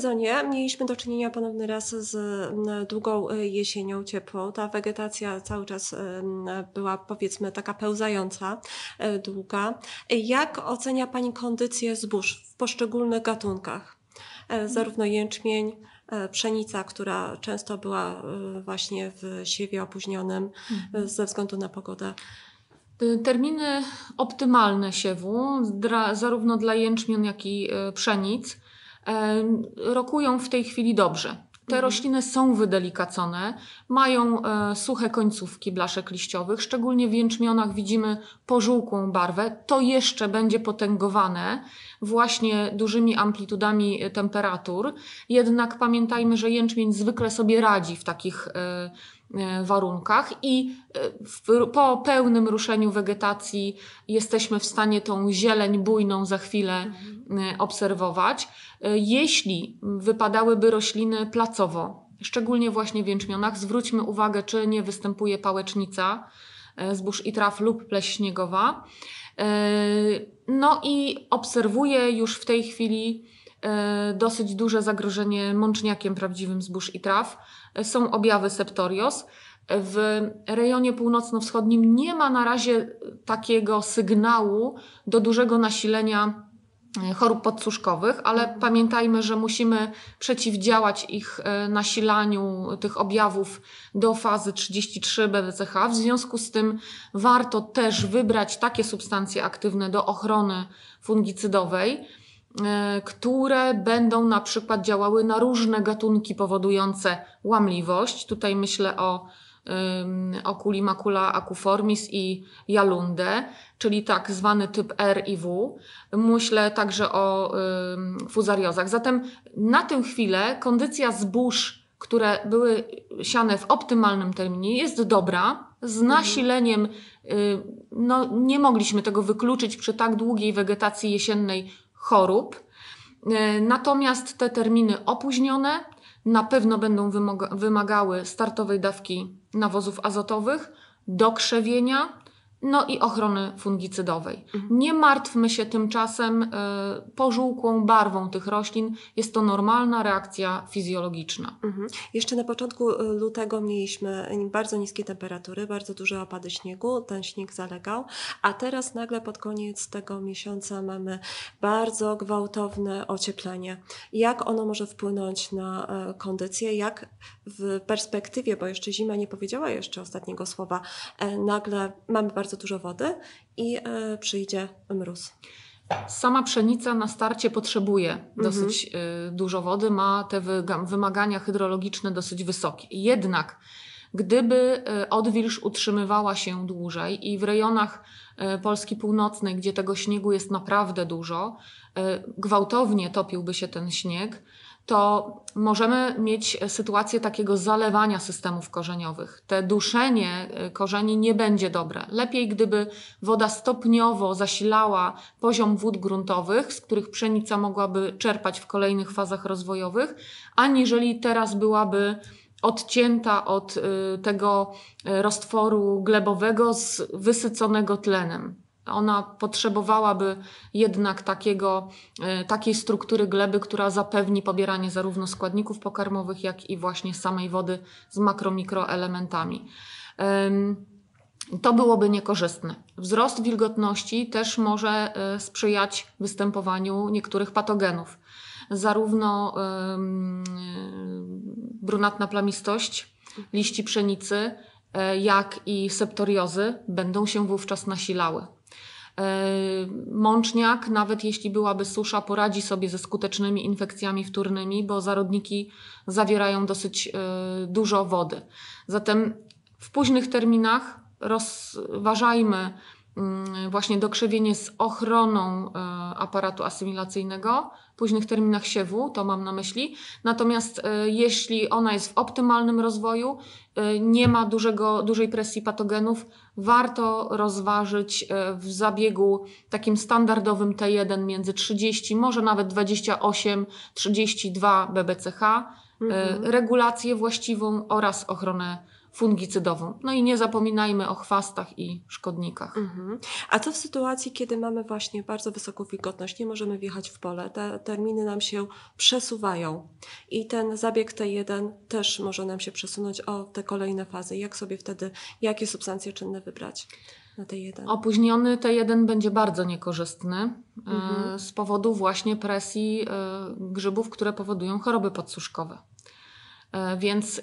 sezonie mieliśmy do czynienia ponownie raz z długą e, jesienią ciepłą. Ta wegetacja cały czas e, była powiedzmy taka pełzająca, e, długa. Jak ocenia Pani kondycję zbóż w poszczególnych gatunkach? Zarówno jęczmień, pszenica, która często była właśnie w siewie opóźnionym mhm. ze względu na pogodę. Terminy optymalne siewu, zarówno dla jęczmion, jak i pszenic rokują w tej chwili dobrze. Te mhm. rośliny są wydelikacone, mają e, suche końcówki blaszek liściowych, szczególnie w jęczmionach widzimy pożółkłą barwę. To jeszcze będzie potęgowane właśnie dużymi amplitudami e, temperatur. Jednak pamiętajmy, że jęczmień zwykle sobie radzi w takich e, E, warunkach i e, w, po pełnym ruszeniu wegetacji jesteśmy w stanie tą zieleń bujną za chwilę mhm. E, obserwować. Jeśli wypadałyby rośliny placowo, szczególnie właśnie w jęczmionach, zwróćmy uwagę, czy nie występuje pałecznica zbóż i traw lub pleś śniegowa. No i obserwuję już w tej chwili E, dosyć duże zagrożenie mączniakiem prawdziwym zbóż i traw. E, są objawy septorios. E, w rejonie północno-wschodnim nie ma na razie takiego sygnału do dużego nasilenia chorób podsuszkowych, ale pamiętajmy, że musimy przeciwdziałać ich nasilaniu tych objawów do fazy 33 BWCH. W związku z tym warto też wybrać takie substancje aktywne do ochrony fungicydowej E, które będą na przykład działały na różne gatunki powodujące łamliwość. Tutaj myślę o okuli kuli macula acuformis i jalundę, czyli tak zwany typ R i W. Myślę także o fuzariozach. Zatem na tę chwilę kondycja zbóż, które były siane w optymalnym terminie, jest dobra. Z mhm. nasileniem, y, no nie mogliśmy tego wykluczyć przy tak długiej wegetacji jesiennej chorób. E, natomiast te terminy opóźnione na pewno będą wymagały startowej dawki nawozów azotowych, dokrzewienia no i ochrony fungicydowej. Mhm. Nie martwmy się tymczasem y, pożółkłą barwą tych roślin. Jest to normalna reakcja fizjologiczna. Mhm. Jeszcze na początku e, lutego mieliśmy bardzo niskie temperatury, bardzo duże opady śniegu, ten śnieg zalegał, a teraz nagle pod koniec tego miesiąca mamy bardzo gwałtowne ocieplenie. Jak ono może wpłynąć na e, kondycję? Jak w perspektywie, bo jeszcze zima nie powiedziała jeszcze ostatniego słowa, nagle mamy bardzo bardzo dużo wody i e, przyjdzie mróz. Sama pszenica na starcie potrzebuje mhm. dosyć mhm. dużo wody, ma te wymagania hydrologiczne dosyć wysokie. Jednak Gdyby e, odwilż utrzymywała się dłużej i w rejonach Polski Północnej, gdzie tego śniegu jest naprawdę dużo, gwałtownie topiłby się ten śnieg, to możemy mieć sytuację takiego zalewania systemów korzeniowych. Te duszenie y, korzeni nie będzie dobre. Lepiej, gdyby woda stopniowo zasilała poziom wód gruntowych, z których pszenica mogłaby czerpać w kolejnych fazach rozwojowych, aniżeli teraz byłaby odcięta od y, tego y, roztworu glebowego z wysyconego tlenem. Ona potrzebowałaby jednak takiego, e, takiej struktury gleby, która zapewni pobieranie zarówno składników pokarmowych, jak i właśnie samej wody z makro-mikroelementami. To byłoby niekorzystne. Wzrost wilgotności też może e, sprzyjać występowaniu niektórych patogenów. Zarówno e, brunatna plamistość liści pszenicy, jak i septoriozy będą się wówczas nasilały. E, mączniak, nawet jeśli byłaby susza, poradzi sobie ze skutecznymi infekcjami wtórnymi, bo zarodniki zawierają dosyć e, dużo wody. Zatem w późnych terminach rozważajmy, Mm, właśnie dokrzewienie z ochroną e, aparatu asymilacyjnego, późnych terminach siewu, to mam na myśli. Natomiast e, jeśli ona jest w optymalnym rozwoju, e, nie ma dużego, dużej presji patogenów, warto rozważyć w zabiegu takim standardowym T1 między 30, może nawet 28, 32 BBCH, mhm. regulację właściwą oraz ochronę fungicydową. No i nie zapominajmy o chwastach i szkodnikach. Mhm. A co w sytuacji, kiedy mamy właśnie bardzo wysoką wilgotność, nie możemy wjechać w pole, te terminy nam się przesuwają i ten zabieg T1 też może nam się przesunąć o te kolejne fazy. Jak sobie wtedy, jakie substancje czynne wybrać? na T1. Opóźniony T1 będzie bardzo niekorzystny e, mhm. z powodu właśnie presji e, grzybów, które powodują choroby podsuszkowe. E, więc y,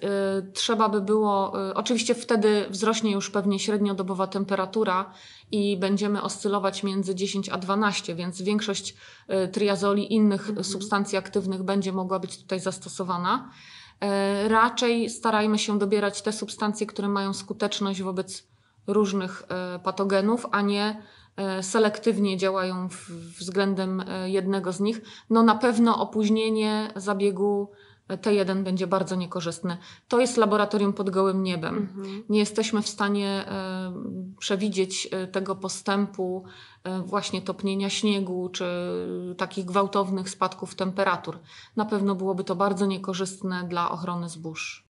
trzeba by było, y, oczywiście wtedy wzrośnie już pewnie średniodobowa temperatura i będziemy oscylować między 10 a 12, więc większość y, triazoli innych mhm. substancji aktywnych będzie mogła być tutaj zastosowana. E, raczej starajmy się dobierać te substancje, które mają skuteczność wobec różnych e, patogenów, a nie selektywnie działają względem jednego z nich. No na pewno opóźnienie zabiegu T1 będzie bardzo niekorzystny. To jest laboratorium pod gołym niebem. Mhm. Nie jesteśmy w stanie e, przewidzieć e, tego postępu e, właśnie topnienia śniegu czy takich gwałtownych spadków temperatur. Na pewno byłoby to bardzo niekorzystne dla ochrony zbóż.